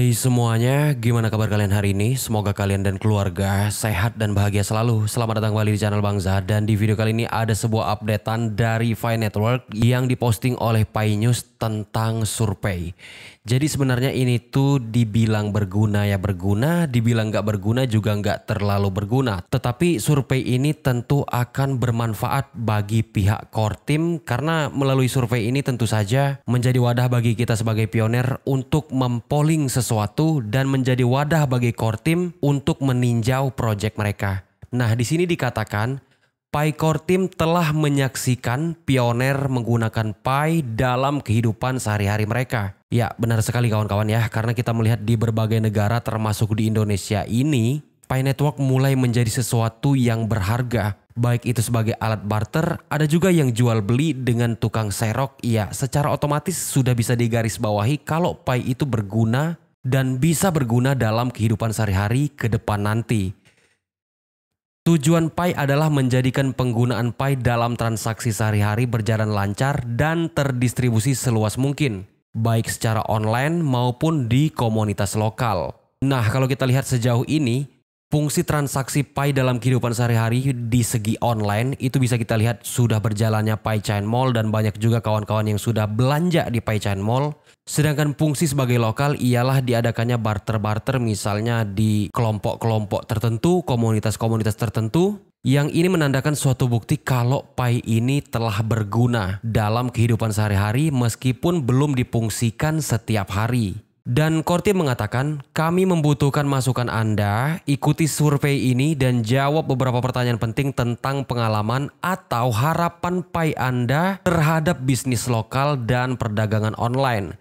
Hai semuanya, gimana kabar kalian hari ini? Semoga kalian dan keluarga sehat dan bahagia selalu. Selamat datang kembali di channel Bangza dan di video kali ini ada sebuah updatean dari Fine Network yang diposting oleh Pai News tentang survei. Jadi sebenarnya ini tuh dibilang berguna ya berguna, dibilang nggak berguna juga nggak terlalu berguna. Tetapi survei ini tentu akan bermanfaat bagi pihak core team karena melalui survei ini tentu saja menjadi wadah bagi kita sebagai pioner untuk mempolling sesuatu dan menjadi wadah bagi core team untuk meninjau project mereka. Nah, di sini dikatakan Pi Core Team telah menyaksikan pioner menggunakan Pi dalam kehidupan sehari-hari mereka. Ya, benar sekali kawan-kawan ya, karena kita melihat di berbagai negara termasuk di Indonesia ini, Pi Network mulai menjadi sesuatu yang berharga. Baik itu sebagai alat barter, ada juga yang jual beli dengan tukang serok. Ya, secara otomatis sudah bisa digarisbawahi kalau Pi itu berguna dan bisa berguna dalam kehidupan sehari-hari ke depan nanti. Tujuan Pi adalah menjadikan penggunaan Pi dalam transaksi sehari-hari berjalan lancar dan terdistribusi seluas mungkin, baik secara online maupun di komunitas lokal. Nah, kalau kita lihat sejauh ini, Fungsi transaksi Pi dalam kehidupan sehari-hari di segi online itu bisa kita lihat sudah berjalannya Pi Chain Mall dan banyak juga kawan-kawan yang sudah belanja di Pi Chain Mall. Sedangkan fungsi sebagai lokal ialah diadakannya barter-barter misalnya di kelompok-kelompok tertentu, komunitas-komunitas tertentu yang ini menandakan suatu bukti kalau Pai ini telah berguna dalam kehidupan sehari-hari meskipun belum dipungsikan setiap hari. Dan Korti mengatakan, kami membutuhkan masukan Anda, ikuti survei ini dan jawab beberapa pertanyaan penting tentang pengalaman atau harapan PAI Anda terhadap bisnis lokal dan perdagangan online.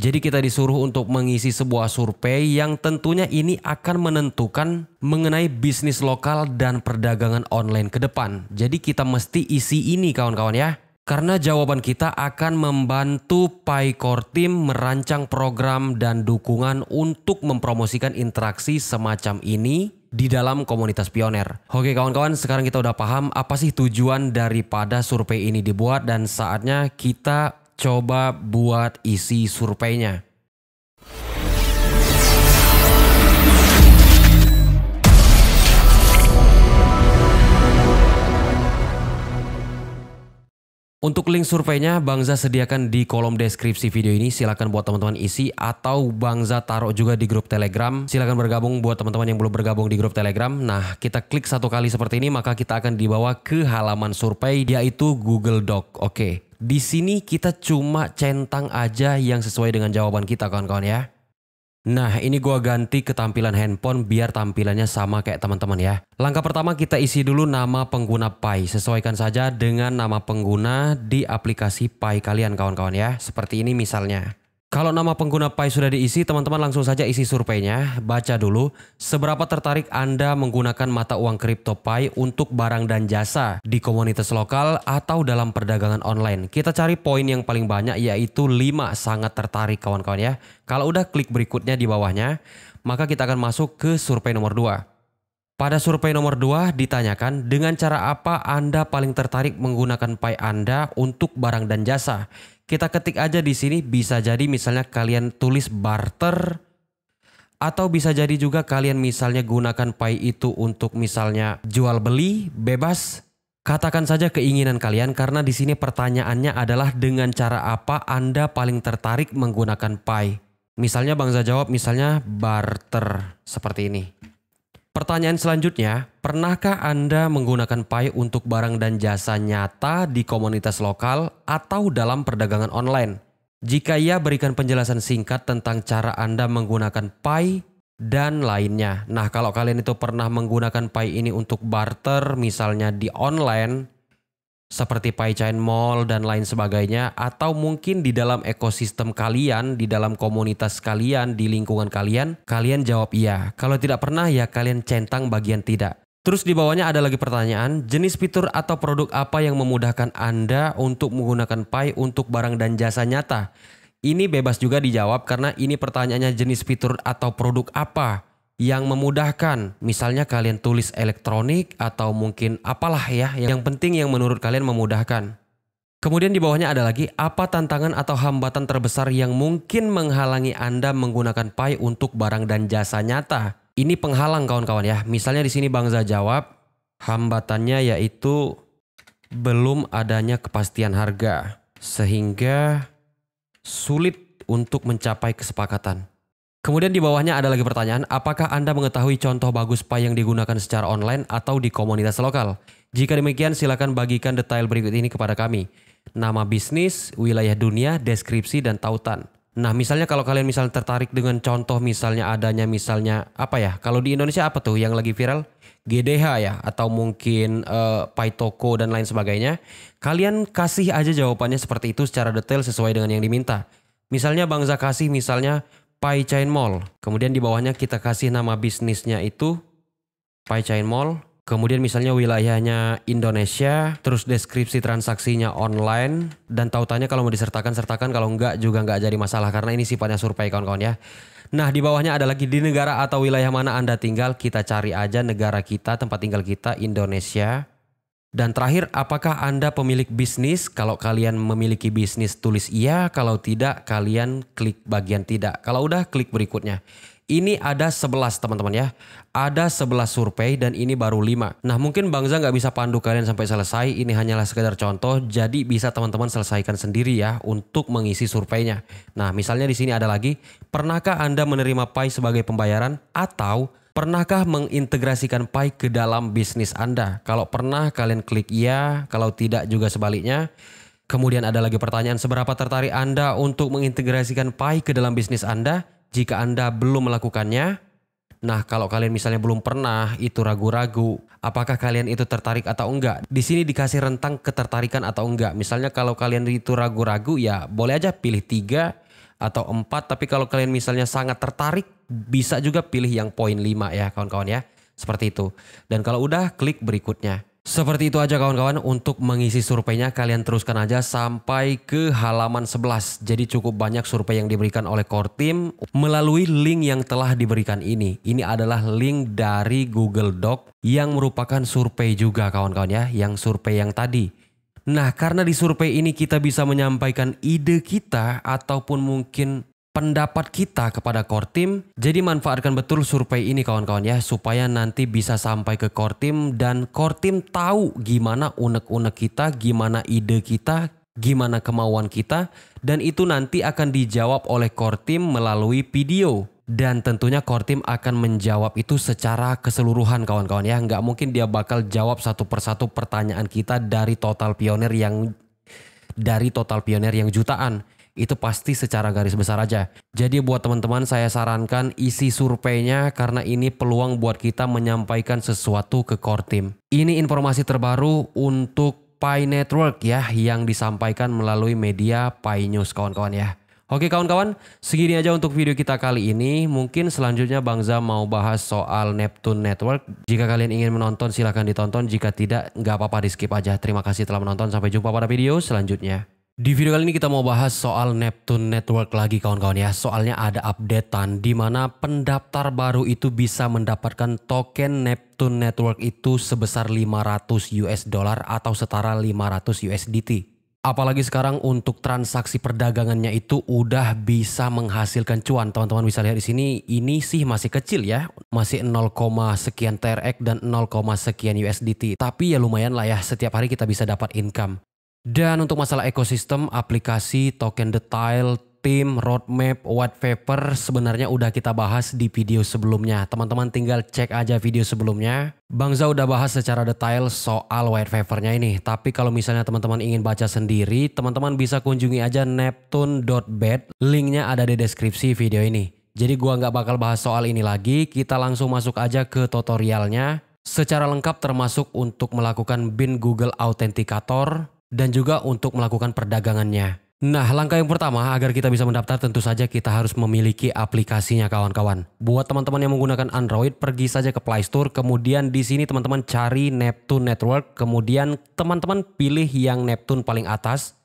Jadi kita disuruh untuk mengisi sebuah survei yang tentunya ini akan menentukan mengenai bisnis lokal dan perdagangan online ke depan. Jadi kita mesti isi ini kawan-kawan ya. Karena jawaban kita akan membantu PyCore Team merancang program dan dukungan untuk mempromosikan interaksi semacam ini di dalam komunitas pioner. Oke kawan-kawan, sekarang kita udah paham apa sih tujuan daripada survei ini dibuat dan saatnya kita coba buat isi surveinya. Untuk link surveinya Bangza sediakan di kolom deskripsi video ini silahkan buat teman-teman isi atau Bangza taruh juga di grup telegram silahkan bergabung buat teman-teman yang belum bergabung di grup telegram nah kita klik satu kali seperti ini maka kita akan dibawa ke halaman survei yaitu Google Doc oke di sini kita cuma centang aja yang sesuai dengan jawaban kita kawan-kawan ya Nah, ini gua ganti ke tampilan handphone biar tampilannya sama kayak teman-teman ya. Langkah pertama kita isi dulu nama pengguna Pi. Sesuaikan saja dengan nama pengguna di aplikasi Pi kalian kawan-kawan ya. Seperti ini misalnya. Kalau nama pengguna Pai sudah diisi, teman-teman langsung saja isi surveinya. Baca dulu seberapa tertarik Anda menggunakan mata uang kripto Pai untuk barang dan jasa di komunitas lokal atau dalam perdagangan online. Kita cari poin yang paling banyak yaitu 5 sangat tertarik kawan-kawan ya. Kalau udah klik berikutnya di bawahnya, maka kita akan masuk ke survei nomor 2. Pada survei nomor 2 ditanyakan dengan cara apa Anda paling tertarik menggunakan Pay Anda untuk barang dan jasa. Kita ketik aja di sini bisa jadi misalnya kalian tulis barter atau bisa jadi juga kalian misalnya gunakan Pay itu untuk misalnya jual beli bebas. Katakan saja keinginan kalian karena di sini pertanyaannya adalah dengan cara apa Anda paling tertarik menggunakan Pay. Misalnya Bangza jawab misalnya barter seperti ini. Pertanyaan selanjutnya, pernahkah Anda menggunakan Pi untuk barang dan jasa nyata di komunitas lokal atau dalam perdagangan online? Jika ia berikan penjelasan singkat tentang cara Anda menggunakan Pi dan lainnya. Nah, kalau kalian itu pernah menggunakan Pi ini untuk barter misalnya di online, seperti Paychain Mall dan lain sebagainya atau mungkin di dalam ekosistem kalian, di dalam komunitas kalian, di lingkungan kalian, kalian jawab iya. Kalau tidak pernah ya kalian centang bagian tidak. Terus di bawahnya ada lagi pertanyaan, jenis fitur atau produk apa yang memudahkan Anda untuk menggunakan Pay untuk barang dan jasa nyata? Ini bebas juga dijawab karena ini pertanyaannya jenis fitur atau produk apa yang memudahkan. Misalnya kalian tulis elektronik atau mungkin apalah ya, yang penting yang menurut kalian memudahkan. Kemudian di bawahnya ada lagi, apa tantangan atau hambatan terbesar yang mungkin menghalangi Anda menggunakan pai untuk barang dan jasa nyata? Ini penghalang kawan-kawan ya. Misalnya di sini Bangza jawab, hambatannya yaitu belum adanya kepastian harga. Sehingga sulit untuk mencapai kesepakatan. Kemudian di bawahnya ada lagi pertanyaan, apakah Anda mengetahui contoh bagus pay yang digunakan secara online atau di komunitas lokal? Jika demikian, silakan bagikan detail berikut ini kepada kami. Nama bisnis, wilayah dunia, deskripsi, dan tautan. Nah, misalnya kalau kalian misalnya tertarik dengan contoh misalnya adanya misalnya apa ya? Kalau di Indonesia apa tuh yang lagi viral? GDH ya atau mungkin uh, eh, Pai Toko dan lain sebagainya. Kalian kasih aja jawabannya seperti itu secara detail sesuai dengan yang diminta. Misalnya Bang Zakasi misalnya Pai Chain Mall. Kemudian di bawahnya kita kasih nama bisnisnya itu Pai Chain Mall. Kemudian misalnya wilayahnya Indonesia, terus deskripsi transaksinya online, dan tautannya kalau mau disertakan, sertakan, kalau enggak juga enggak jadi masalah, karena ini sifatnya survei kawan-kawan ya. Nah di bawahnya ada lagi di negara atau wilayah mana Anda tinggal, kita cari aja negara kita, tempat tinggal kita, Indonesia. Dan terakhir, apakah Anda pemilik bisnis? Kalau kalian memiliki bisnis, tulis iya. Kalau tidak, kalian klik bagian tidak. Kalau udah, klik berikutnya. Ini ada 11 teman-teman ya. Ada 11 survei dan ini baru 5. Nah mungkin Bang Zang nggak bisa pandu kalian sampai selesai. Ini hanyalah sekedar contoh. Jadi bisa teman-teman selesaikan sendiri ya untuk mengisi surveinya. Nah misalnya di sini ada lagi. Pernahkah Anda menerima PAI sebagai pembayaran? Atau Pernahkah mengintegrasikan Pi ke dalam bisnis Anda? Kalau pernah, kalian klik iya. Kalau tidak, juga sebaliknya. Kemudian ada lagi pertanyaan, seberapa tertarik Anda untuk mengintegrasikan Pi ke dalam bisnis Anda? Jika Anda belum melakukannya, Nah, kalau kalian misalnya belum pernah, itu ragu-ragu. Apakah kalian itu tertarik atau enggak? Di sini dikasih rentang ketertarikan atau enggak. Misalnya kalau kalian itu ragu-ragu, ya boleh aja pilih tiga atau empat. Tapi kalau kalian misalnya sangat tertarik, bisa juga pilih yang poin 5 ya kawan-kawan ya. Seperti itu. Dan kalau udah klik berikutnya. Seperti itu aja kawan-kawan untuk mengisi surveinya kalian teruskan aja sampai ke halaman 11. Jadi cukup banyak survei yang diberikan oleh core team melalui link yang telah diberikan ini. Ini adalah link dari Google Doc yang merupakan survei juga kawan-kawan ya, yang survei yang tadi. Nah, karena di survei ini kita bisa menyampaikan ide kita ataupun mungkin pendapat kita kepada core team. Jadi manfaatkan betul survei ini kawan-kawan ya supaya nanti bisa sampai ke core team dan core team tahu gimana unek-unek kita, gimana ide kita, gimana kemauan kita dan itu nanti akan dijawab oleh core team melalui video. Dan tentunya core team akan menjawab itu secara keseluruhan kawan-kawan ya. Nggak mungkin dia bakal jawab satu persatu pertanyaan kita dari total pioner yang dari total pionir yang jutaan itu pasti secara garis besar aja. Jadi buat teman-teman saya sarankan isi surveinya karena ini peluang buat kita menyampaikan sesuatu ke core team. Ini informasi terbaru untuk Pi Network ya yang disampaikan melalui media Pi News kawan-kawan ya. Oke kawan-kawan, segini aja untuk video kita kali ini. Mungkin selanjutnya Bang Zam mau bahas soal Neptune Network. Jika kalian ingin menonton silahkan ditonton, jika tidak nggak apa-apa di skip aja. Terima kasih telah menonton, sampai jumpa pada video selanjutnya. Di video kali ini kita mau bahas soal Neptune Network lagi kawan-kawan ya. Soalnya ada updatean di mana pendaftar baru itu bisa mendapatkan token Neptune Network itu sebesar 500 US dollar atau setara 500 USDT. Apalagi sekarang untuk transaksi perdagangannya itu udah bisa menghasilkan cuan. Teman-teman bisa lihat di sini, ini sih masih kecil ya. Masih 0, sekian TRX dan 0, sekian USDT. Tapi ya lumayan lah ya, setiap hari kita bisa dapat income. Dan untuk masalah ekosistem, aplikasi, token detail, tim, roadmap, white paper sebenarnya udah kita bahas di video sebelumnya. Teman-teman tinggal cek aja video sebelumnya. Bang Zau udah bahas secara detail soal white papernya ini. Tapi kalau misalnya teman-teman ingin baca sendiri, teman-teman bisa kunjungi aja neptune.bed. Linknya ada di deskripsi video ini. Jadi gua nggak bakal bahas soal ini lagi, kita langsung masuk aja ke tutorialnya. Secara lengkap termasuk untuk melakukan bin Google Authenticator, dan juga untuk melakukan perdagangannya. Nah, langkah yang pertama agar kita bisa mendaftar tentu saja kita harus memiliki aplikasinya kawan-kawan. Buat teman-teman yang menggunakan Android, pergi saja ke Play Store, kemudian di sini teman-teman cari Neptune Network, kemudian teman-teman pilih yang Neptune paling atas,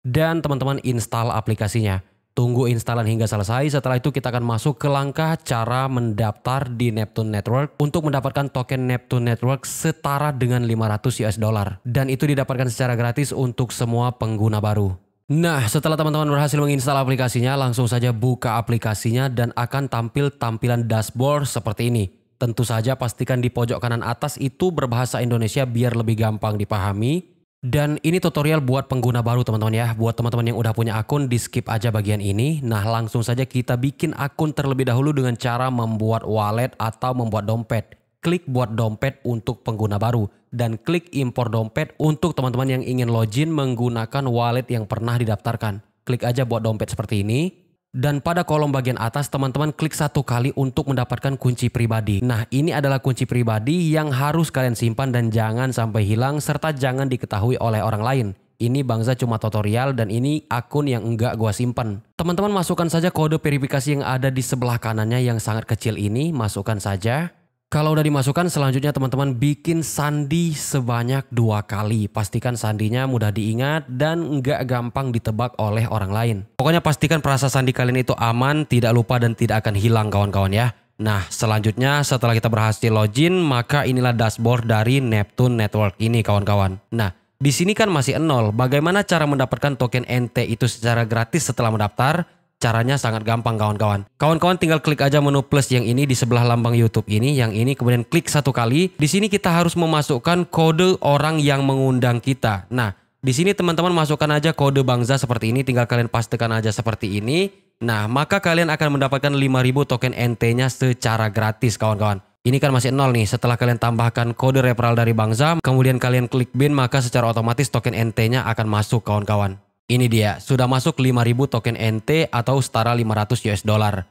dan teman-teman install aplikasinya. Tunggu instalan hingga selesai. Setelah itu kita akan masuk ke langkah cara mendaftar di Neptune Network untuk mendapatkan token Neptune Network setara dengan 500 US dollar dan itu didapatkan secara gratis untuk semua pengguna baru. Nah, setelah teman-teman berhasil menginstal aplikasinya, langsung saja buka aplikasinya dan akan tampil tampilan dashboard seperti ini. Tentu saja pastikan di pojok kanan atas itu berbahasa Indonesia biar lebih gampang dipahami dan ini tutorial buat pengguna baru teman-teman ya. Buat teman-teman yang udah punya akun, di skip aja bagian ini. Nah langsung saja kita bikin akun terlebih dahulu dengan cara membuat wallet atau membuat dompet. Klik buat dompet untuk pengguna baru. Dan klik impor dompet untuk teman-teman yang ingin login menggunakan wallet yang pernah didaftarkan. Klik aja buat dompet seperti ini dan pada kolom bagian atas teman-teman klik satu kali untuk mendapatkan kunci pribadi. Nah ini adalah kunci pribadi yang harus kalian simpan dan jangan sampai hilang serta jangan diketahui oleh orang lain. Ini bangsa cuma tutorial dan ini akun yang enggak gua simpan. Teman-teman masukkan saja kode verifikasi yang ada di sebelah kanannya yang sangat kecil ini, masukkan saja. Kalau udah dimasukkan selanjutnya teman-teman bikin sandi sebanyak dua kali. Pastikan sandinya mudah diingat dan nggak gampang ditebak oleh orang lain. Pokoknya pastikan perasa sandi kalian itu aman, tidak lupa dan tidak akan hilang kawan-kawan ya. Nah selanjutnya setelah kita berhasil login maka inilah dashboard dari Neptune Network ini kawan-kawan. Nah di sini kan masih nol. Bagaimana cara mendapatkan token NT itu secara gratis setelah mendaftar? Caranya sangat gampang kawan-kawan. Kawan-kawan tinggal klik aja menu plus yang ini di sebelah lambang YouTube ini, yang ini kemudian klik satu kali. Di sini kita harus memasukkan kode orang yang mengundang kita. Nah, di sini teman-teman masukkan aja kode Bangza seperti ini, tinggal kalian pastikan aja seperti ini. Nah, maka kalian akan mendapatkan 5000 token NT-nya secara gratis kawan-kawan. Ini kan masih nol nih, setelah kalian tambahkan kode referral dari Bangza, kemudian kalian klik bin, maka secara otomatis token NT-nya akan masuk kawan-kawan. Ini dia, sudah masuk 5000 token NT atau setara 500 US dollar.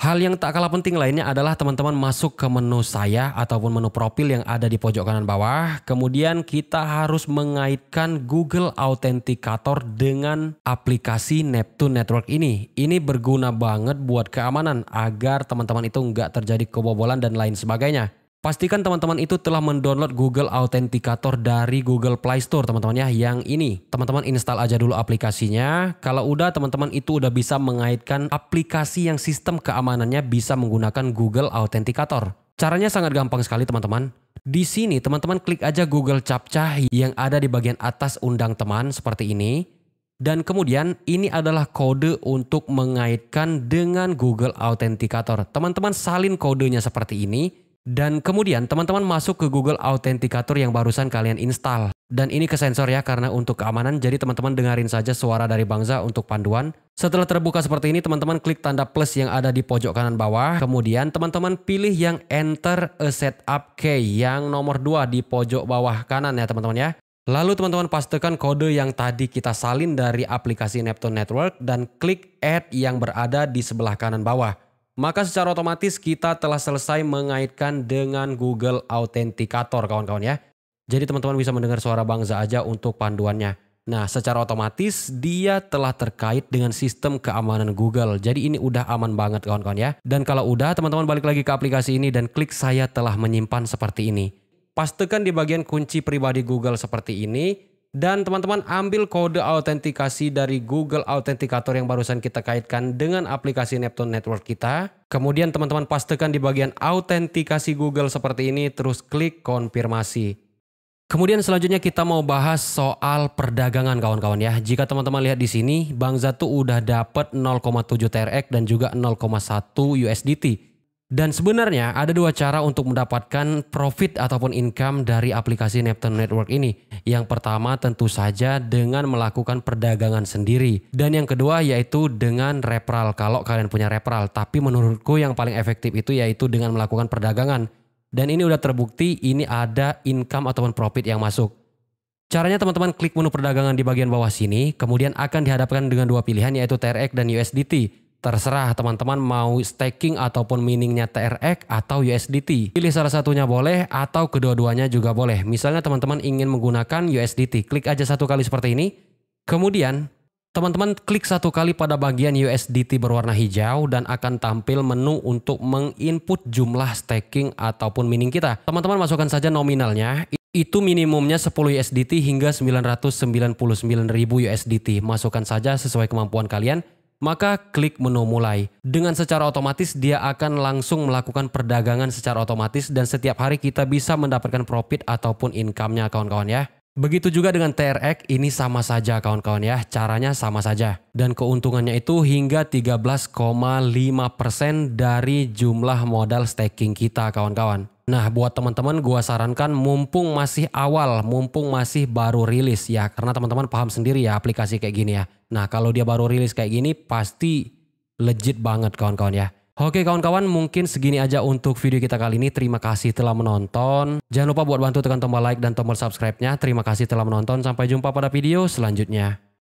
Hal yang tak kalah penting lainnya adalah teman-teman masuk ke menu saya ataupun menu profil yang ada di pojok kanan bawah. Kemudian kita harus mengaitkan Google Authenticator dengan aplikasi Neptune Network ini. Ini berguna banget buat keamanan agar teman-teman itu nggak terjadi kebobolan dan lain sebagainya. Pastikan teman-teman itu telah mendownload Google Authenticator dari Google Play Store teman-teman ya yang ini. Teman-teman install aja dulu aplikasinya. Kalau udah teman-teman itu udah bisa mengaitkan aplikasi yang sistem keamanannya bisa menggunakan Google Authenticator. Caranya sangat gampang sekali teman-teman. Di sini teman-teman klik aja Google Captcha yang ada di bagian atas undang teman seperti ini. Dan kemudian ini adalah kode untuk mengaitkan dengan Google Authenticator. Teman-teman salin kodenya seperti ini dan kemudian teman-teman masuk ke Google Authenticator yang barusan kalian install. Dan ini ke sensor ya karena untuk keamanan jadi teman-teman dengerin saja suara dari bangsa untuk panduan. Setelah terbuka seperti ini teman-teman klik tanda plus yang ada di pojok kanan bawah. Kemudian teman-teman pilih yang enter a setup key yang nomor 2 di pojok bawah kanan ya teman-teman ya. Lalu teman-teman pastikan kode yang tadi kita salin dari aplikasi Neptune Network dan klik add yang berada di sebelah kanan bawah maka secara otomatis kita telah selesai mengaitkan dengan Google Authenticator kawan-kawan ya. Jadi teman-teman bisa mendengar suara bangsa aja untuk panduannya. Nah, secara otomatis dia telah terkait dengan sistem keamanan Google. Jadi ini udah aman banget kawan-kawan ya. Dan kalau udah, teman-teman balik lagi ke aplikasi ini dan klik saya telah menyimpan seperti ini. Pastikan di bagian kunci pribadi Google seperti ini, dan teman-teman ambil kode autentikasi dari Google Authenticator yang barusan kita kaitkan dengan aplikasi Neptune Network kita. Kemudian teman-teman pastikan di bagian autentikasi Google seperti ini terus klik konfirmasi. Kemudian selanjutnya kita mau bahas soal perdagangan kawan-kawan ya. Jika teman-teman lihat di sini, Bang Zatu udah dapat 0,7 TRX dan juga 0,1 USDT. Dan sebenarnya ada dua cara untuk mendapatkan profit ataupun income dari aplikasi Neptune Network ini. Yang pertama tentu saja dengan melakukan perdagangan sendiri. Dan yang kedua yaitu dengan referral kalau kalian punya referral. Tapi menurutku yang paling efektif itu yaitu dengan melakukan perdagangan. Dan ini udah terbukti ini ada income ataupun profit yang masuk. Caranya teman-teman klik menu perdagangan di bagian bawah sini, kemudian akan dihadapkan dengan dua pilihan yaitu TRX dan USDT. Terserah teman-teman mau staking ataupun miningnya TRX atau USDT. Pilih salah satunya boleh atau kedua-duanya juga boleh. Misalnya teman-teman ingin menggunakan USDT, klik aja satu kali seperti ini. Kemudian Teman-teman klik satu kali pada bagian USDT berwarna hijau dan akan tampil menu untuk menginput jumlah staking ataupun mining kita. Teman-teman masukkan saja nominalnya. Itu minimumnya 10 USDT hingga 999.000 USDT. Masukkan saja sesuai kemampuan kalian maka klik menu mulai. Dengan secara otomatis dia akan langsung melakukan perdagangan secara otomatis dan setiap hari kita bisa mendapatkan profit ataupun income-nya kawan-kawan ya. Begitu juga dengan TRX, ini sama saja kawan-kawan ya, caranya sama saja. Dan keuntungannya itu hingga 13,5% dari jumlah modal staking kita kawan-kawan. Nah buat teman-teman gue sarankan mumpung masih awal, mumpung masih baru rilis ya. Karena teman-teman paham sendiri ya aplikasi kayak gini ya. Nah kalau dia baru rilis kayak gini pasti legit banget kawan-kawan ya. Oke kawan-kawan mungkin segini aja untuk video kita kali ini. Terima kasih telah menonton. Jangan lupa buat bantu tekan tombol like dan tombol subscribe-nya. Terima kasih telah menonton. Sampai jumpa pada video selanjutnya.